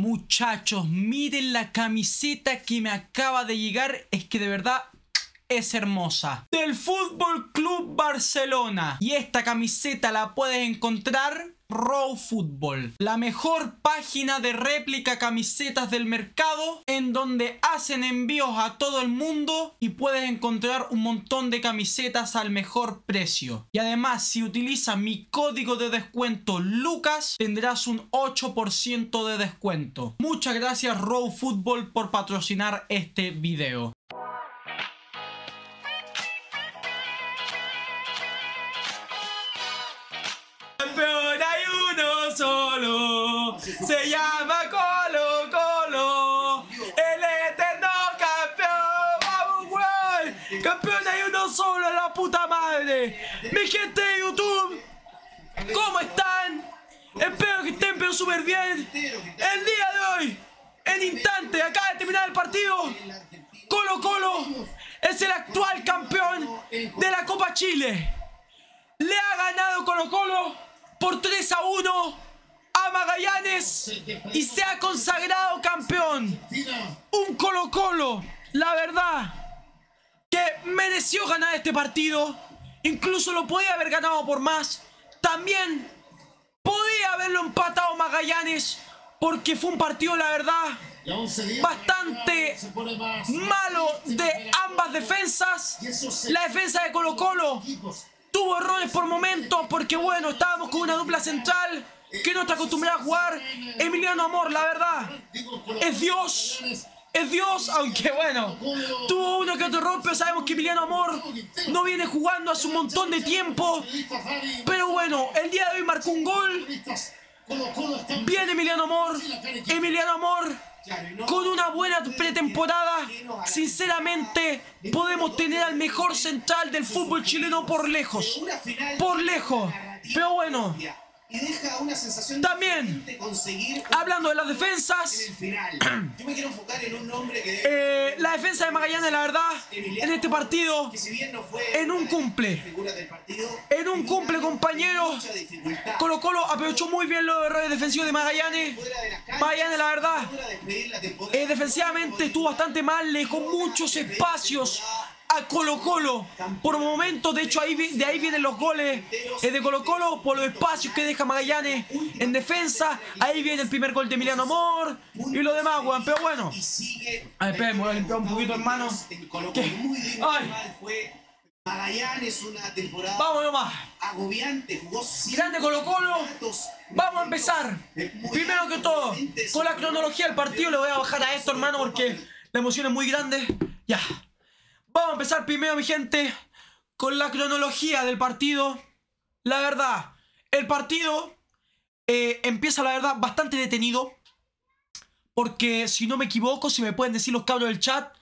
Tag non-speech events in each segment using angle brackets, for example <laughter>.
Muchachos, miren la camiseta que me acaba de llegar. Es que de verdad es hermosa. Del Fútbol Club Barcelona. Y esta camiseta la puedes encontrar Row Football, la mejor página de réplica camisetas del mercado en donde hacen envíos a todo el mundo y puedes encontrar un montón de camisetas al mejor precio. Y además, si utilizas mi código de descuento Lucas, tendrás un 8% de descuento. Muchas gracias Row Football por patrocinar este video. se llama Colo Colo, el eterno campeón. ¡Vamos, güey! Campeón hay uno solo, la puta madre. Mi gente de YouTube, ¿cómo están? Espero que estén pero súper bien. El día de hoy, en instante, acaba de terminar el partido. Colo Colo es el actual campeón de la Copa Chile. Le ha ganado Colo Colo por 3 a 1 Magallanes y se ha consagrado campeón. Un Colo Colo, la verdad, que mereció ganar este partido. Incluso lo podía haber ganado por más. También podía haberlo empatado Magallanes porque fue un partido, la verdad, bastante malo de ambas defensas. La defensa de Colo Colo tuvo errores por momentos porque, bueno, estábamos con una dupla central que no está acostumbrado a jugar. Emiliano Amor, la verdad, es Dios. Es Dios, aunque bueno, tuvo uno que te rompe. Sabemos que Emiliano Amor no viene jugando hace un montón de tiempo. Pero bueno, el día de hoy marcó un gol. Bien Emiliano Amor. Emiliano Amor con una buena pretemporada, sinceramente podemos tener al mejor central del fútbol chileno por lejos. Por lejos. Pero bueno, y deja una sensación también conseguir hablando de las defensas eh, la defensa de Magallanes la verdad en este partido en un cumple en un cumple compañero Colo Colo aprovechó muy bien los errores defensivos de Magallanes Magallanes la verdad eh, defensivamente estuvo bastante mal le dejó muchos espacios a Colo Colo por momentos, de hecho ahí, de ahí vienen los goles eh, de Colo Colo por los espacios que deja Magallanes en defensa, ahí viene el primer gol de Emiliano Amor y lo demás, weón, pero bueno. A ver, a un poquito, hermano. Vamos nomás. Grande Colo Colo. Vamos a empezar. Primero que todo, con la cronología del partido le voy a bajar a esto, hermano, porque la emoción es muy grande. Ya. Vamos a empezar primero, mi gente, con la cronología del partido. La verdad, el partido eh, empieza, la verdad, bastante detenido. Porque, si no me equivoco, si me pueden decir los cabros del chat,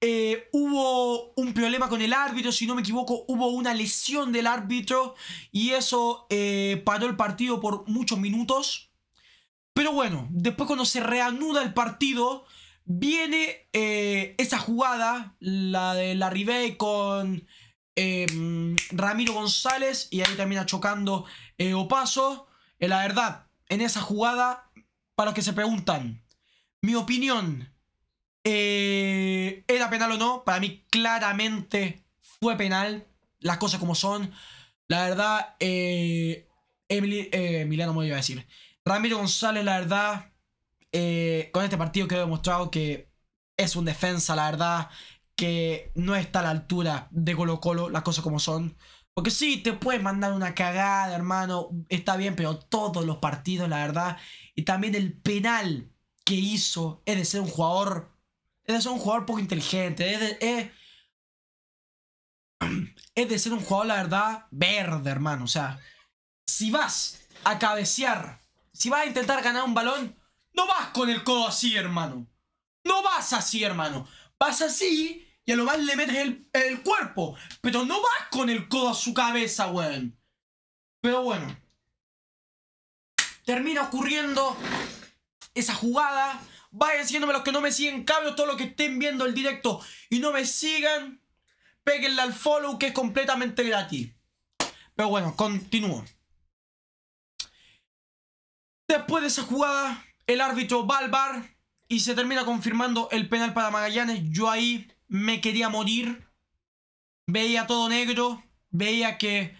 eh, hubo un problema con el árbitro, si no me equivoco, hubo una lesión del árbitro y eso eh, paró el partido por muchos minutos. Pero bueno, después cuando se reanuda el partido, Viene eh, esa jugada, la de la Ribey con em, Ramiro González, y ahí termina chocando eh, Opaso. Eh, la verdad, en esa jugada, para los que se preguntan, mi opinión, eh, ¿era penal o no? Para mí claramente fue penal, las cosas como son. La verdad, Emily, Emiliano, me iba a decir. Ramiro González, la verdad, eh, con este partido que he demostrado que es un defensa, la verdad, que no está a la altura de Colo Colo, las cosas como son. Porque sí, te puedes mandar una cagada, hermano, está bien, pero todos los partidos, la verdad. Y también el penal que hizo es de ser un jugador, es de ser un jugador poco inteligente, es, es de ser un jugador, la verdad, verde, hermano. O sea, si vas a cabecear, si vas a intentar ganar un balón, no vas con el codo así, hermano. No vas así, hermano. Vas así y a lo más le metes el, cuerpo. Pero no vas con el codo a su cabeza, weón. Pero bueno. Termina ocurriendo esa jugada. Vayan siguiéndome los que no me siguen, cabros, todos los que estén viendo el directo y no me sigan, péguenle al follow que es completamente gratis. Pero bueno, continúo. Después de esa jugada, el árbitro va al y se termina confirmando el penal para Magallanes. Yo ahí me quería morir. Veía todo negro. Veía que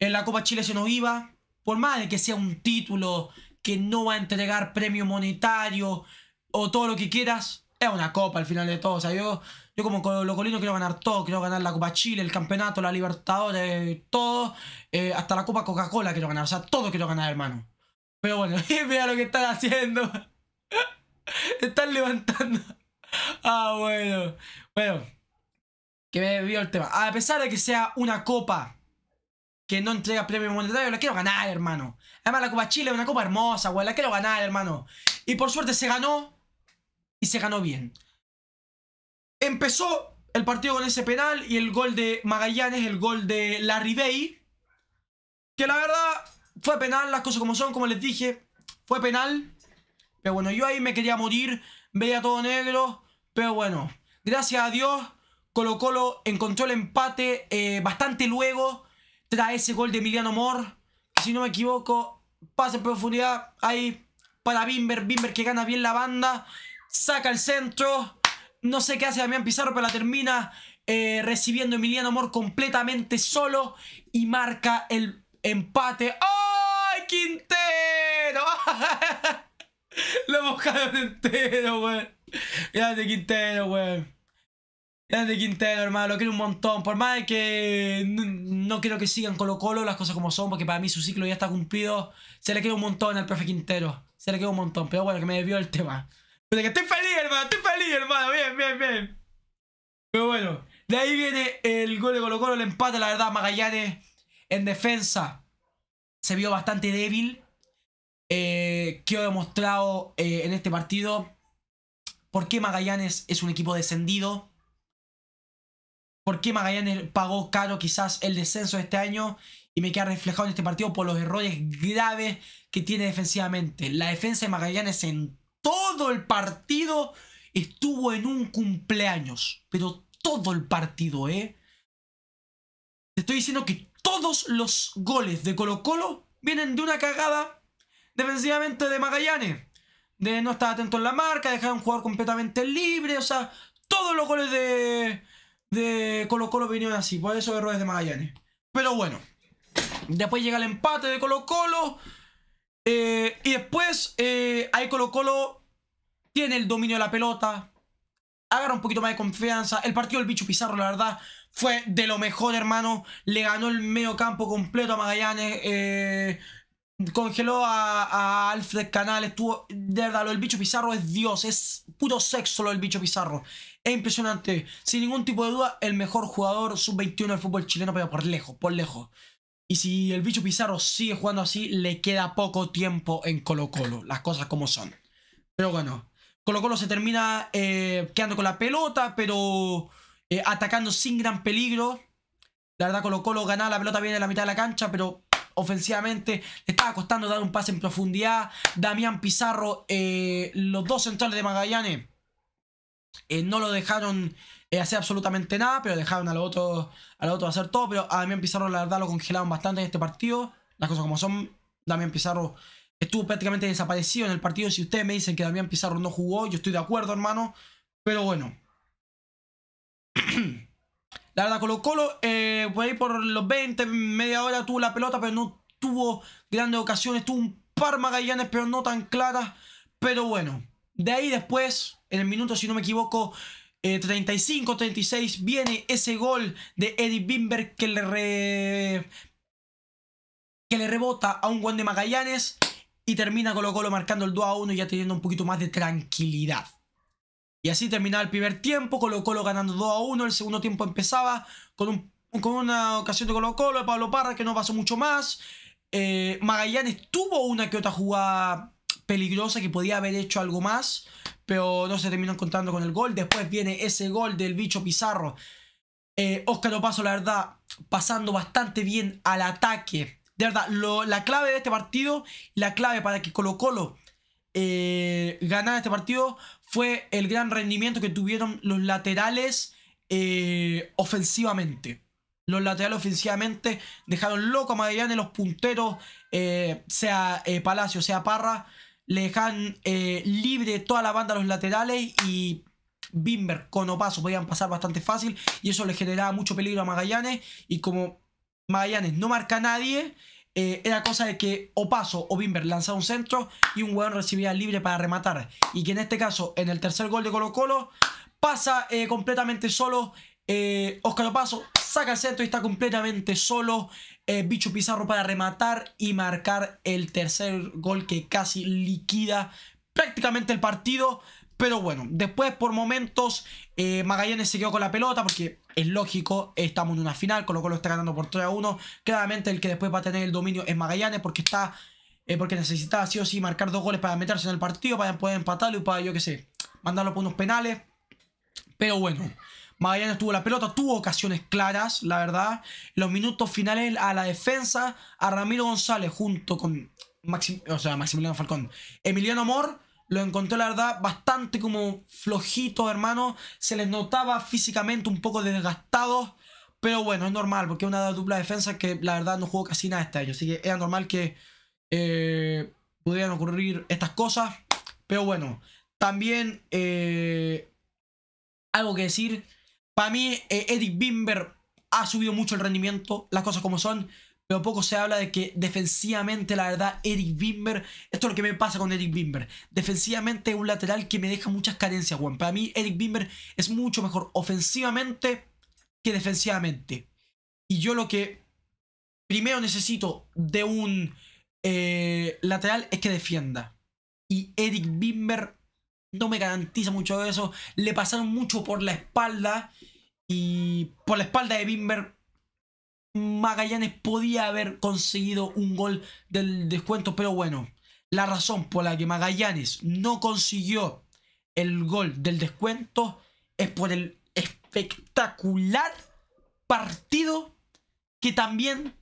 en la Copa Chile se nos iba. Por más de que sea un título que no va a entregar premio monetario o todo lo que quieras, es una copa al final de todo. O sea, yo, yo como colino quiero ganar todo. Quiero ganar la Copa Chile, el campeonato, la Libertadores, todo. Eh, hasta la Copa Coca-Cola quiero ganar. O sea, todo quiero ganar, hermano. Pero bueno, <laughs> mira lo que están haciendo. están levantando. Ah, bueno. Bueno. Que me vio el tema. A pesar de que sea una copa que no entrega premio monetario, la quiero ganar, hermano. Además, la Copa Chile es una copa hermosa, güey. La quiero ganar, hermano. Y por suerte se ganó. Y se ganó bien. Empezó el partido con ese penal y el gol de Magallanes, el gol de Larry Bay. Que la verdad, fue penal, las cosas como son, como les dije. Fue penal. Pero bueno, yo ahí me quería morir. Veía todo negro. Pero bueno, gracias a Dios, Colo Colo encontró el empate eh, bastante luego. Trae ese gol de Emiliano Mor. Si no me equivoco, pasa en profundidad. Ahí para Bimber. Bimber que gana bien la banda. Saca el centro. No sé qué hace Damián Pizarro, pero la termina eh, recibiendo Emiliano Mor completamente solo. Y marca el empate. ¡Oh! Quintero. <laughs> Lo buscaron entero, weón. de Quintero, ya de Quintero, hermano, lo quiero un montón. Por más que no, quiero que sigan Colo Colo, las cosas como son, porque para mí su ciclo ya está cumplido. Se le queda un montón al profe Quintero. Se le queda un montón, pero bueno, que me debió el tema. Pero que estoy feliz, hermano, estoy feliz, hermano. Bien, bien, bien. Pero bueno, de ahí viene el gol de Colo Colo, el empate, la verdad, Magallanes en defensa se vio bastante débil. Que eh, quedó demostrado eh, en este partido por qué Magallanes es un equipo descendido. Por qué Magallanes pagó caro quizás el descenso de este año. Y me queda reflejado en este partido por los errores graves que tiene defensivamente. La defensa de Magallanes en todo el partido estuvo en un cumpleaños. Pero todo el partido, ¿eh? Te estoy diciendo que todos los goles de Colo Colo vienen de una cagada defensivamente de Magallanes. De no estar atento en la marca, dejar un jugador completamente libre. O sea, todos los goles de, Colo Colo vinieron así, por esos errores de Magallanes. Pero bueno, después llega el empate de Colo Colo. Eh, y después eh, ahí Colo Colo tiene el dominio de la pelota, agarra un poquito más de confianza. El partido del bicho Pizarro, la verdad, fue de lo mejor, hermano. Le ganó el medio campo completo a Magallanes. Eh, congeló a, Alfred Canales. Estuvo, de verdad, lo del bicho Pizarro es Dios. Es puro sexo lo del bicho Pizarro. Es impresionante. Sin ningún tipo de duda, el mejor jugador sub-21 del fútbol chileno, pero por lejos, por lejos. Y si el bicho Pizarro sigue jugando así, le queda poco tiempo en Colo Colo. Las cosas como son. Pero bueno. Colo Colo se termina eh, quedando con la pelota, pero eh, atacando sin gran peligro. La verdad, Colo Colo ganaba la pelota bien en la mitad de la cancha, pero ofensivamente le estaba costando dar un pase en profundidad. Damián Pizarro, eh, los dos centrales de Magallanes no lo dejaron hacer absolutamente nada, pero dejaron a los otros a los otros hacer todo. Pero a Damián Pizarro, la verdad, lo congelaron bastante en este partido. Las cosas como son, Damián Pizarro estuvo prácticamente desaparecido en el partido. Si ustedes me dicen que Damián Pizarro no jugó, yo estoy de acuerdo, hermano. Pero bueno. <clears throat> la verdad, Colo Colo, eh, por ahí por los 20, media hora tuvo la pelota, pero no tuvo grandes ocasiones. Tuvo un par Magallanes, pero no tan claras. Pero bueno, de ahí después, en el minuto, si no me equivoco, 35-36, eh, viene ese gol de Eddie Bimberg que le re... que le rebota a un Juan de Magallanes. Y termina Colo Colo marcando el 2 a 1 y ya teniendo un poquito más de tranquilidad. Y así terminaba el primer tiempo, Colo Colo ganando 2 a 1. El segundo tiempo empezaba con, con una ocasión de Colo Colo, de Pablo Parra, que no pasó mucho más. Eh, Magallanes tuvo una que otra jugada peligrosa que podía haber hecho algo más, pero no se terminó encontrando con el gol. Después viene ese gol del bicho Pizarro. Eh, lo Opaso, la verdad, pasando bastante bien al ataque de verdad, la clave de este partido, la clave para que Colo Colo eh, ganara este partido fue el gran rendimiento que tuvieron los laterales eh, ofensivamente. Los laterales ofensivamente dejaron loco a Magallanes, los punteros, eh, sea Palacio, sea Parra, le dejan libre toda la banda a los laterales y Bimber con Opaso podían pasar bastante fácil y eso le generaba mucho peligro a Magallanes y como Magallanes no marca nadie. Eh, era cosa de que o paso o Bimber lanzaba un centro y un hueón recibía libre para rematar. Y que en este caso, en el tercer gol de Colo Colo, pasa eh, completamente solo. Eh, Oscar Opaso saca el centro y está completamente solo. Eh, Bicho Pizarro para rematar y marcar el tercer gol que casi liquida prácticamente el partido. Pero bueno, después por momentos eh, Magallanes se quedó con la pelota porque es lógico, estamos en una final, Con cual lo está ganando por 3 a 1. Claramente el que después va a tener el dominio es Magallanes porque está eh, porque necesitaba sí o sí marcar dos goles para meterse en el partido, para poder empatarlo y para, yo qué sé, mandarlo por unos penales. Pero bueno, Magallanes tuvo la pelota, tuvo ocasiones claras, la verdad. los minutos finales a la defensa, a Ramiro González junto con o sea, Maximiliano Falcón, Emiliano Amor lo encontré la verdad bastante como flojito, hermano. Se les notaba físicamente un poco desgastados. Pero bueno, es normal, porque es una dupla defensa que la verdad no jugó casi nada este año. Así que era normal que eh, pudieran ocurrir estas cosas. Pero bueno, también eh, algo que decir. Para mí, eddie eh, Bimber ha subido mucho el rendimiento, las cosas como son. Pero poco se habla de que defensivamente, la verdad, Eric Bimber. Esto es lo que me pasa con Eric Bimber. Defensivamente es un lateral que me deja muchas carencias, Juan. Para mí, Eric Bimber es mucho mejor ofensivamente que defensivamente. Y yo lo que primero necesito de un eh, lateral es que defienda. Y Eric Bimber no me garantiza mucho de eso. Le pasaron mucho por la espalda. Y por la espalda de Bimber Magallanes podía haber conseguido un gol del descuento, pero bueno, la razón por la que Magallanes no consiguió el gol del descuento es por el espectacular partido que también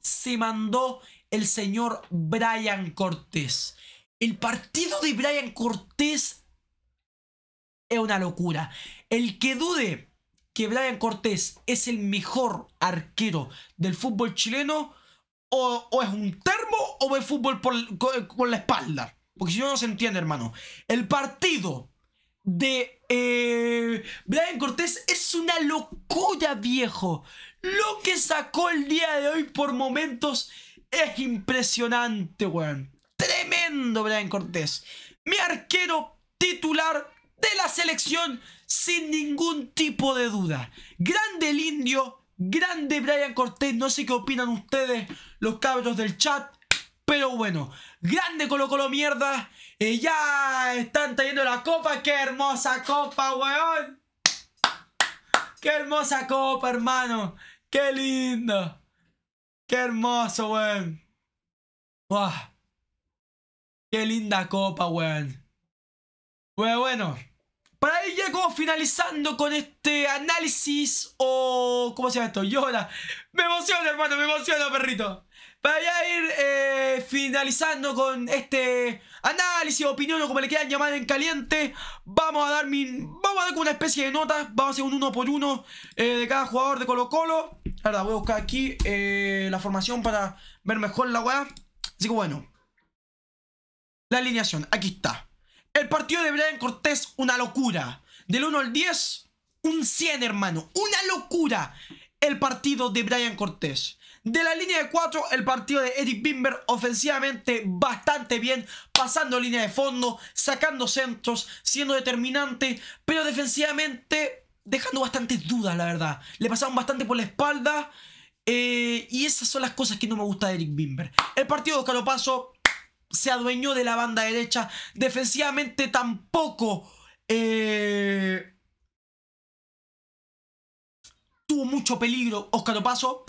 se mandó el señor Brian Cortés. El partido de Brian Cortés es una locura. El que dude que Brian Cortés es el mejor arquero del fútbol chileno, o, es un termo o ve fútbol con, la espalda. Porque si no, no se entiende, hermano. El partido de eh, Brian Cortés es una locura, viejo. Lo que sacó el día de hoy por momentos es impresionante, weón. Tremendo, Brian Cortés. Mi arquero titular de la selección sin ningún tipo de duda. Grande el indio, grande Brian Cortés, no sé qué opinan ustedes, los cabros del chat. Pero bueno, grande Colo Colo mierda. Y ya están trayendo la copa. ¡Qué hermosa copa, weón! ¡Qué hermosa copa, hermano! ¡Qué lindo! ¡Qué hermoso, weón! ¡Qué linda copa, weón! Bueno, bueno. Para ir ya como finalizando con este análisis o... ¿Cómo se llama esto? ¡Yola! Me emociona, hermano, me emociona, perrito. Para ya ir eh, finalizando con este análisis, opinión o como le quieran llamar en caliente, vamos a dar mi, vamos a dar como una especie de notas, vamos a hacer un uno por uno eh, de cada jugador de Colo Colo. Ahora voy a buscar aquí eh, la formación para ver mejor la weá. Así que bueno. La alineación, aquí está. El partido de Brian Cortés, una locura. Del 1 al 10, un 100, hermano. Una locura el partido de Brian Cortés. De la línea de 4, el partido de Eric Bimber ofensivamente bastante bien, pasando línea de fondo, sacando centros, siendo determinante, pero defensivamente dejando bastantes dudas, la verdad. Le pasaron bastante por la espalda eh, y esas son las cosas que no me gusta de Eric Bimber. El partido de Calopaso se adueñó de la banda derecha. Defensivamente tampoco eh, tuvo mucho peligro. Óscar Opaso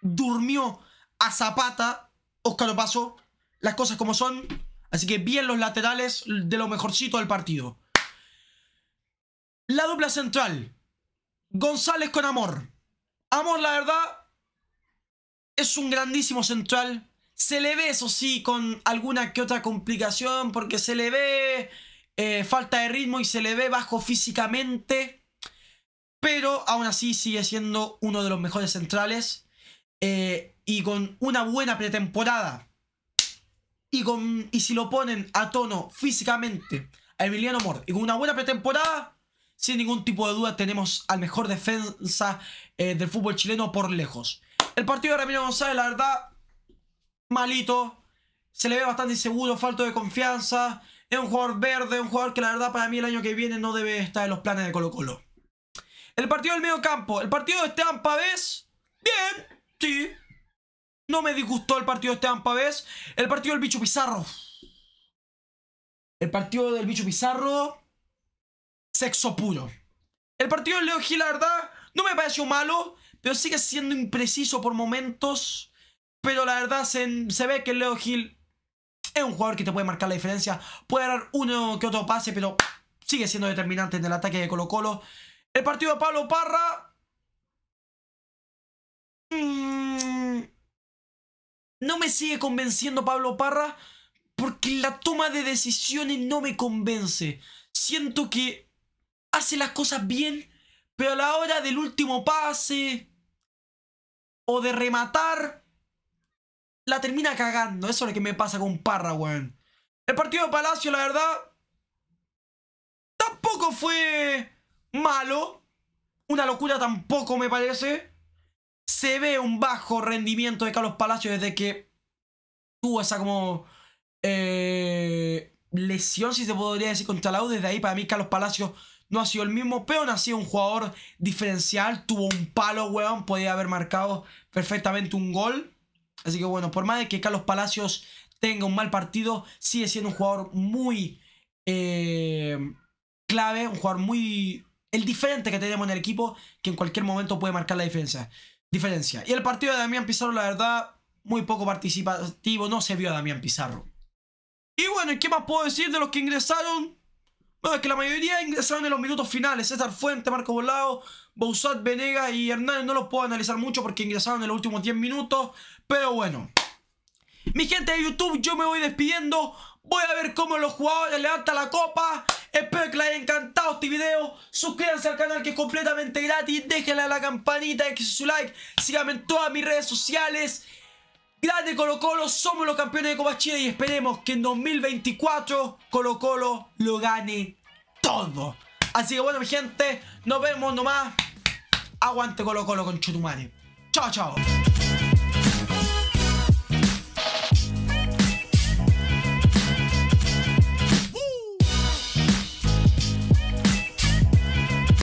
durmió a Zapata. Óscar Opaso, las cosas como son. Así que bien los laterales de lo mejorcito del partido. La dupla central. González con Amor. Amor, la verdad, es un grandísimo central se le ve, eso sí, con alguna que otra complicación, porque se le ve eh, falta de ritmo y se le ve bajo físicamente. Pero aún así sigue siendo uno de los mejores centrales. Eh, y con una buena pretemporada. Y, con, y si lo ponen a tono físicamente a Emiliano Mor y con una buena pretemporada, sin ningún tipo de duda tenemos al mejor defensa eh, del fútbol chileno por lejos. El partido de Ramiro González, la verdad, malito, se le ve bastante inseguro, falto de confianza. Es un jugador verde, un jugador que la verdad para mí el año que viene no debe estar en los planes de Colo Colo. El partido del medio campo. El partido de Esteban Pavés. Bien, sí. No me disgustó el partido de Esteban Pavés. El partido del bicho Pizarro. El partido del bicho Pizarro. Sexo puro. El partido de Leo Gil, la verdad, no me pareció malo, pero sigue siendo impreciso por momentos. Pero la verdad se, ve que Leo Gil es un jugador que te puede marcar la diferencia. Puede dar uno que otro pase, pero sigue siendo determinante en el ataque de Colo Colo. El partido de Pablo Parra... Mm, no me sigue convenciendo Pablo Parra porque la toma de decisiones no me convence. Siento que hace las cosas bien, pero a la hora del último pase o de rematar, la termina cagando. Eso es lo que me pasa con Parra, weón. El partido de Palacio, la verdad, tampoco fue malo. Una locura tampoco me parece. Se ve un bajo rendimiento de Carlos Palacio desde que tuvo esa como eh, lesión, si se podría decir, contra la Desde ahí, para mí, Carlos Palacio no ha sido el mismo, pero ha sido un jugador diferencial. Tuvo un palo, weón. Podía haber marcado perfectamente un gol. Así que bueno, por más de que Carlos Palacios tenga un mal partido, sigue siendo un jugador muy eh, clave, un jugador muy... El diferente que tenemos en el equipo, que en cualquier momento puede marcar la diferencia. diferencia. Y el partido de Damián Pizarro, la verdad, muy poco participativo, no se vio a Damián Pizarro. Y bueno, ¿y qué más puedo decir de los que ingresaron? Bueno, es que la mayoría ingresaron en los minutos finales. César Fuente, Marco Volado, Boussad, Venegas y Hernández no los puedo analizar mucho porque ingresaron en los últimos 10 minutos. Pero bueno. Mi gente de YouTube, yo me voy despidiendo. Voy a ver cómo los jugadores levantan la copa. Espero que les haya encantado este video. Suscríbanse al canal que es completamente gratis. Déjenle a la campanita, que su like. Síganme en todas mis redes sociales. Grande Colo Colo, somos los campeones de Copa Chile y esperemos que en 2024 Colo Colo lo gane todo. Así que bueno, mi gente, nos vemos nomás. Aguante Colo Colo con Ciao ciao!